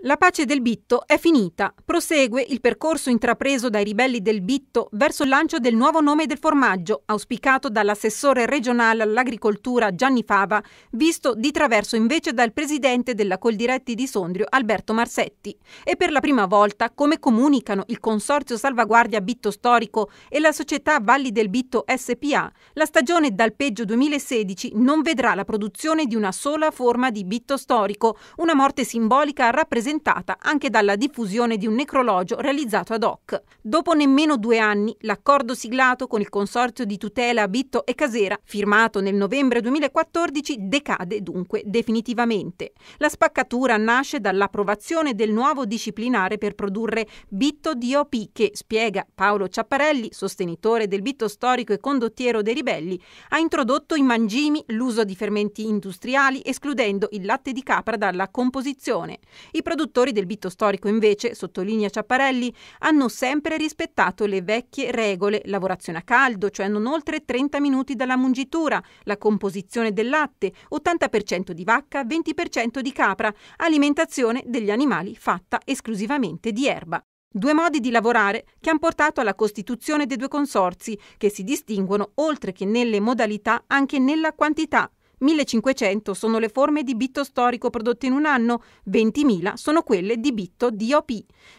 La pace del Bitto è finita. Prosegue il percorso intrapreso dai ribelli del Bitto verso il lancio del nuovo nome del formaggio, auspicato dall'assessore regionale all'agricoltura Gianni Fava, visto di traverso invece dal presidente della Coldiretti di Sondrio Alberto Marsetti. E per la prima volta, come comunicano il Consorzio Salvaguardia Bitto Storico e la società Valli del Bitto SPA, la stagione dal peggio 2016 non vedrà la produzione di una sola forma di Bitto Storico, una morte simbolica rappresentata aumentata anche dalla diffusione di un necrologio realizzato ad hoc. Dopo nemmeno due anni, l'accordo siglato con il Consorzio di tutela Abitto e Casera, firmato nel novembre 2014, decade dunque definitivamente. La spaccatura nasce dall'approvazione del nuovo disciplinare per produrre Bitto DOP che, spiega Paolo Ciapparelli, sostenitore del Bitto storico e condottiero dei ribelli, ha introdotto in mangimi l'uso di fermenti industriali escludendo il latte di capra dalla composizione. I produttori del bitto storico invece, sottolinea Ciapparelli, hanno sempre rispettato le vecchie regole, lavorazione a caldo, cioè non oltre 30 minuti dalla mungitura, la composizione del latte, 80% di vacca, 20% di capra, alimentazione degli animali fatta esclusivamente di erba. Due modi di lavorare che hanno portato alla costituzione dei due consorzi, che si distinguono oltre che nelle modalità anche nella quantità, 1500 sono le forme di bitto storico prodotte in un anno, 20.000 sono quelle di bitto DOP.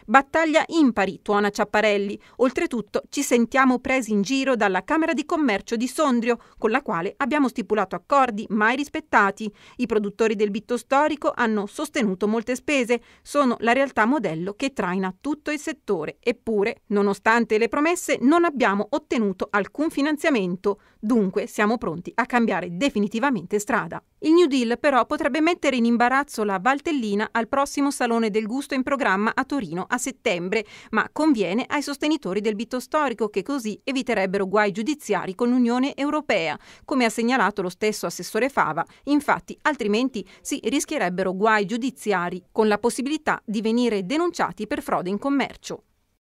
Battaglia impari, tuona Ciapparelli. Oltretutto ci sentiamo presi in giro dalla Camera di Commercio di Sondrio, con la quale abbiamo stipulato accordi mai rispettati. I produttori del bitto storico hanno sostenuto molte spese, sono la realtà modello che traina tutto il settore. Eppure, nonostante le promesse, non abbiamo ottenuto alcun finanziamento. Dunque siamo pronti a cambiare definitivamente completamente strada. Il New Deal però potrebbe mettere in imbarazzo la Valtellina al prossimo Salone del Gusto in programma a Torino a settembre, ma conviene ai sostenitori del bito storico che così eviterebbero guai giudiziari con l'Unione Europea, come ha segnalato lo stesso assessore Fava. Infatti, altrimenti si rischierebbero guai giudiziari con la possibilità di venire denunciati per frode in commercio.